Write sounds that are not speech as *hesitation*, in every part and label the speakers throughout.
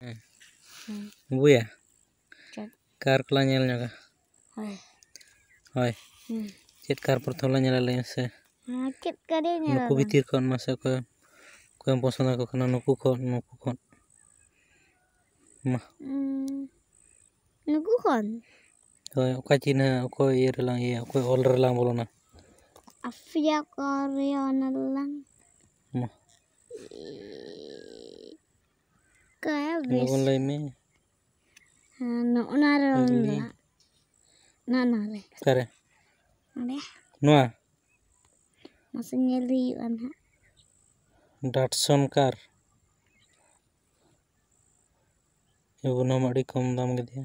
Speaker 1: bu eh. hmm. ya? Kar kala nyel nyaga. Hoi. Hoi. Hmm. Chet kar por thola lain ya, se.
Speaker 2: Nah, Chet kare nyela. Nuku bitir
Speaker 1: kon masa ko ko yang posan aku kena nuku kon nuku kon. Ma.
Speaker 2: Hmm. Nuku kon.
Speaker 1: Hoi, aku cina aku iya relang iya aku lang relang bolona.
Speaker 2: Afia korea relang. Ma. ᱪᱤᱠᱟᱹᱭᱟ ᱵᱮᱥ ᱞᱚᱜᱚᱱ ᱞᱟᱹᱭ ᱢᱮ ᱦᱮᱸ ᱱᱚᱜᱼᱱᱟ ᱨᱮ ᱱᱟ ᱱᱟ ᱨᱮ ᱚᱠᱟᱨᱮ ᱚᱸᱰᱮ ᱱᱚᱣᱟ ᱢᱟᱥᱮ ᱧᱮᱞ ᱦᱩᱭᱩᱜᱼᱟ ᱱᱟᱦᱟᱜ
Speaker 1: ᱰᱟᱴᱥᱚᱱ ᱠᱟᱨ ᱮᱵᱚᱱᱟᱢ ᱟᱹᱰᱤ ᱠᱚᱢ ᱫᱟᱢ ᱠᱮᱫᱮᱭᱟ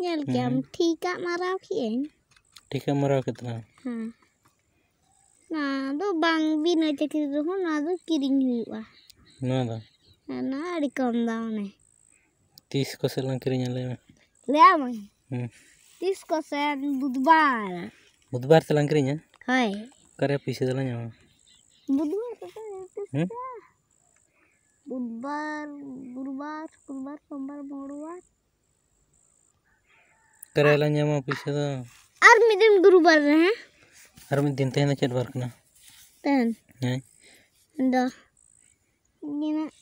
Speaker 2: ᱧᱮᱞ ᱠᱮᱟᱢ ᱴᱷᱤᱠᱟᱜ ᱢᱟᱨᱟᱣ ᱠᱮᱜᱼᱟᱹᱧ
Speaker 1: ᱴᱷᱤᱠᱟᱜ ᱢᱟᱨᱟᱣ ᱠᱮᱫᱟ ᱦᱮᱸ
Speaker 2: ᱱᱚᱣᱟ ᱫᱚ ᱵᱟᱝ ᱵᱤᱱᱟᱹ ᱪᱟᱹᱠᱨᱤ ᱨᱮᱦᱚᱸ ᱱᱚᱣᱟ ᱫᱚ ᱠᱤᱨᱤᱧ ᱦᱩᱭᱩᱜᱼᱟ ᱱᱚᱣᱟ ᱫᱚ Nari kondone.
Speaker 1: Tisko sen lankirinya leme.
Speaker 2: Leme. Tisko mm. sen budbar.
Speaker 1: Budbar sen lankirinya. Hai. Karya pisi sen lanyama. Mm? Budbar sen
Speaker 2: Budbar, budbar, budbar, budbar, budbar.
Speaker 1: Karya lanyama pisi sen.
Speaker 2: Armi tim budbar leh.
Speaker 1: Armi tim tenda cedbar kena. Ten. Nah.
Speaker 2: Ndah. Gimana?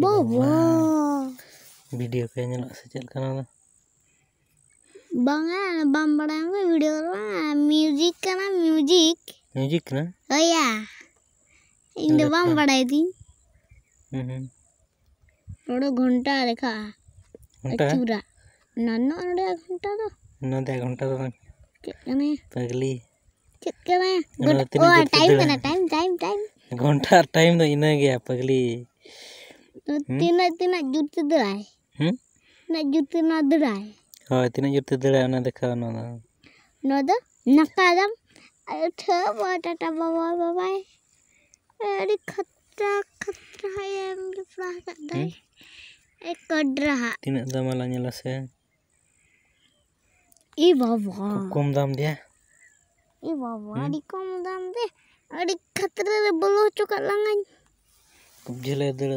Speaker 2: Bobo.
Speaker 1: Video kayaknya nak sejak kanan.
Speaker 2: Banga, bang barang video orang music kana music.
Speaker 1: Music na? Oh ya. Ini bang barai di. Hmm.
Speaker 2: Rodo ghonta rekha. Ghonta. Chura. Nanno rodo ghonta to.
Speaker 1: Nanno dek ghonta to bang. Kekane. Pagli.
Speaker 2: Kekane. Oh time kana time time time.
Speaker 1: Ghonta time to ina gaya pagli.
Speaker 2: Tina tina jute dry. Na jute na dry.
Speaker 1: Oh, tina jute dry na de kano na.
Speaker 2: No de? Na kalam. Ayo tawa tata bawa bawa. Ayo di kata kata ayam di plaza dry. Hmm? Eko draha.
Speaker 1: Tina dama lanya lase.
Speaker 2: Iba bawa.
Speaker 1: Kum dam dia.
Speaker 2: Iba bawa hmm? di kum dam dia. Ayo di kata dada bolo cokak langan.
Speaker 1: Kum jelek dada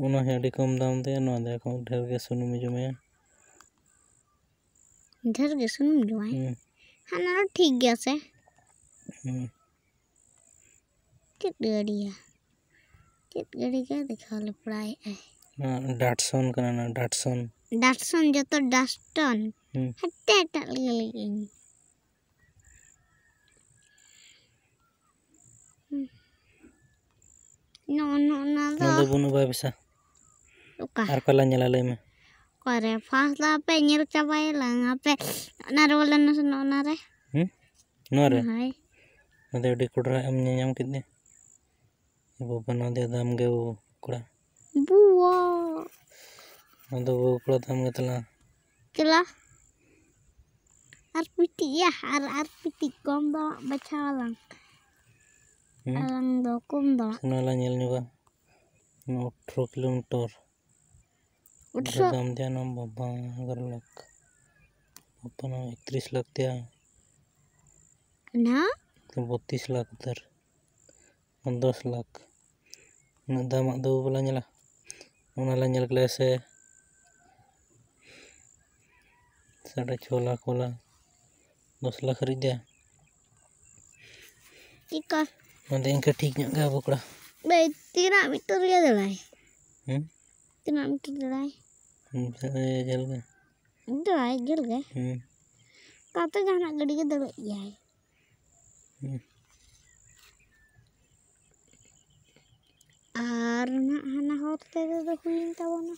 Speaker 1: कम दाम ते देखो ढेर के सुनुम जो में
Speaker 2: ढेर के सुनुम जो है हां ना ठीक गया से चित गड़िया चित गड़ी का दिखा ले पड़ा है
Speaker 1: हां डटसन करना ना डटसन
Speaker 2: डटसन जो तो डस्टन हटे टल गई नो Nando bunu
Speaker 1: bisa. Luka. Arkala nyala lema.
Speaker 2: Kore fasta pe nyir capai lang ape nare wala no sono nare.
Speaker 1: Hmm? Nare. Hai. Nade udi nyam kitne. Ibu panode dam ge u kudra. Buwa. Nado bu kudra dam ge tala.
Speaker 2: Tala. Ar putih ya, ar ar putih gom baca lang. Hmm? Alang dokum dong.
Speaker 1: Kenal nyel juga. 18 km
Speaker 2: udah dam
Speaker 1: dia nam bapa agar lak bapa Nah? 31 lak dia na 32 lak ter 15 lak na dam ak dau bala nyala una la nyal kelas e sada chola kola 10 lak ridya ikar nanti engka
Speaker 2: mình ra Beh, tirami turia delai. Hmm? Tirami turia delai.
Speaker 1: Hmm, saya jel ke?
Speaker 2: Delai jel ke? Hmm. Kata jangan gede cái delai ya. vậy, à, nak hana hot tadi tu kuyin tahu na.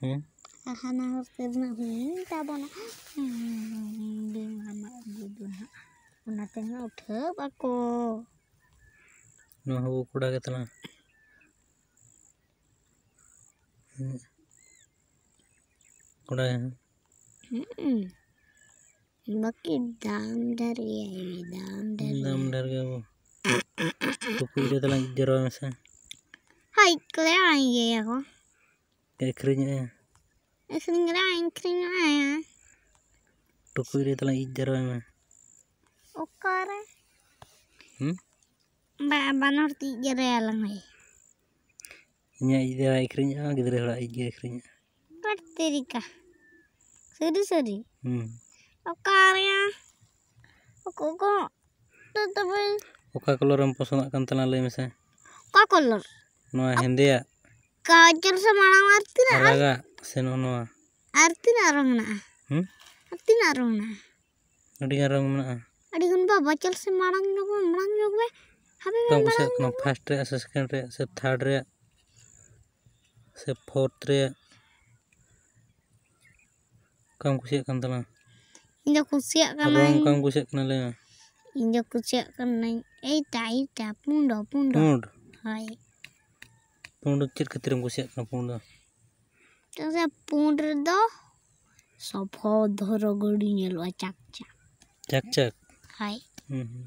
Speaker 2: Hmm. Ar hana hot tadi nak mà tahu na. Hmm, dia ngamak gitu na. Unatengah udah aku.
Speaker 1: Noh, aku kuda ketelan, kuda yang
Speaker 2: *hesitation* makin dam ya, ini dam, dam
Speaker 1: dari kamu, toko iri telan masa,
Speaker 2: hai kuda yang iya, kau,
Speaker 1: eh keringnya,
Speaker 2: eh, eh keringnya, keringnya,
Speaker 1: toko iri telan ijaran
Speaker 2: banor tiga ya, realang ay
Speaker 1: nya ida ikrinya ah, gitu lah ida ikrinya
Speaker 2: berterika serius serius? hmm okarya aku kok tetap
Speaker 1: oka kolor yang poso nak kantan lagi mesa ya? oka kolor noa hindi ya
Speaker 2: kajar sama orang arti na raga
Speaker 1: seno noa
Speaker 2: arti na orang na hmm arti na orang na
Speaker 1: Adik orang mana?
Speaker 2: Adik kan bapak cel semarang nyoba, marang nyoba.
Speaker 1: ᱵᱟᱝ ᱠᱩᱥᱤᱭᱟᱜ ᱠᱟᱱᱟ ᱯᱷᱟᱥᱴ ᱨᱮᱭᱟᱜ ᱥᱮ ᱥᱮᱠᱮᱱᱰ ᱨᱮᱭᱟᱜ ᱥᱮ ᱛᱷᱟᱨᱰ ᱨᱮᱭᱟᱜ ᱥᱮ ᱯᱷᱳᱨᱛ ᱨᱮᱭᱟᱜ ᱚᱠᱟᱢ ᱠᱩᱥᱤᱭᱟᱜ ᱠᱟᱱ ᱛᱟᱞᱟᱝ
Speaker 2: ᱤᱧ ᱫᱚ ᱠᱩᱥᱤᱭᱟᱜ ᱠᱟᱱᱟ ᱚᱠᱟᱢ
Speaker 1: ᱠᱩᱥᱤᱭᱟᱜ ᱠᱟᱱᱟ ᱞᱟᱹᱭ ᱢᱮ
Speaker 2: ᱤᱧ ᱫᱚ ᱠᱩᱥᱤᱭᱟᱜ ᱠᱟᱹᱱᱟᱹᱧ ᱮᱭᱴᱟ ᱮᱭᱴᱟ ᱯᱩᱸᱰᱚ ᱯᱩᱸᱰᱚ ᱯᱩᱸᱰ ᱦᱳᱭ
Speaker 1: ᱯᱩᱸᱰ ᱪᱮᱫ ᱠᱷᱟᱹᱛᱤᱨᱮᱢ ᱠᱩᱥᱤᱭᱟᱜ ᱠᱟᱱᱟ ᱯᱩᱸᱰ ᱫᱚ
Speaker 2: ᱪᱮᱫᱟᱜ ᱥᱮ ᱯᱩᱸᱰ ᱨᱮᱫᱚ ᱥᱚᱯᱷᱚ ᱫᱷᱚᱨᱚ ᱜᱟᱹᱰᱤ ᱧᱮᱞᱚᱜᱼᱟ ᱪᱟᱠ ᱪᱟᱠ ᱪᱟᱠ ᱪᱟᱠ ᱦᱳᱭ ᱦᱩᱸ ᱦᱩᱸ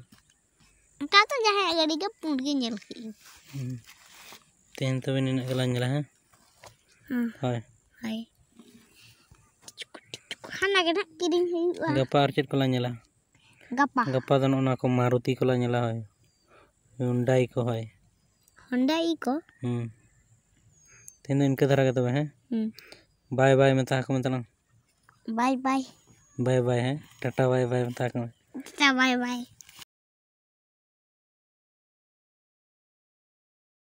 Speaker 2: तो जहाँ अगड़ी के पुंडे नल के
Speaker 1: तेन तो बिन अगला नला है हाय
Speaker 2: हाय खाना के ना किरिंग है
Speaker 1: गप्पा अर्चे को ला नला गप्पा गप्पा तो ना को मारुति को ला नला है हुंडई को है
Speaker 2: हुंडई को
Speaker 1: हम तेन इनके धरा के तो है हम बाय बाय में ताको मतलब बाय बाय बाय बाय है टाटा बाय बाय ताको
Speaker 2: टाटा बाय बाय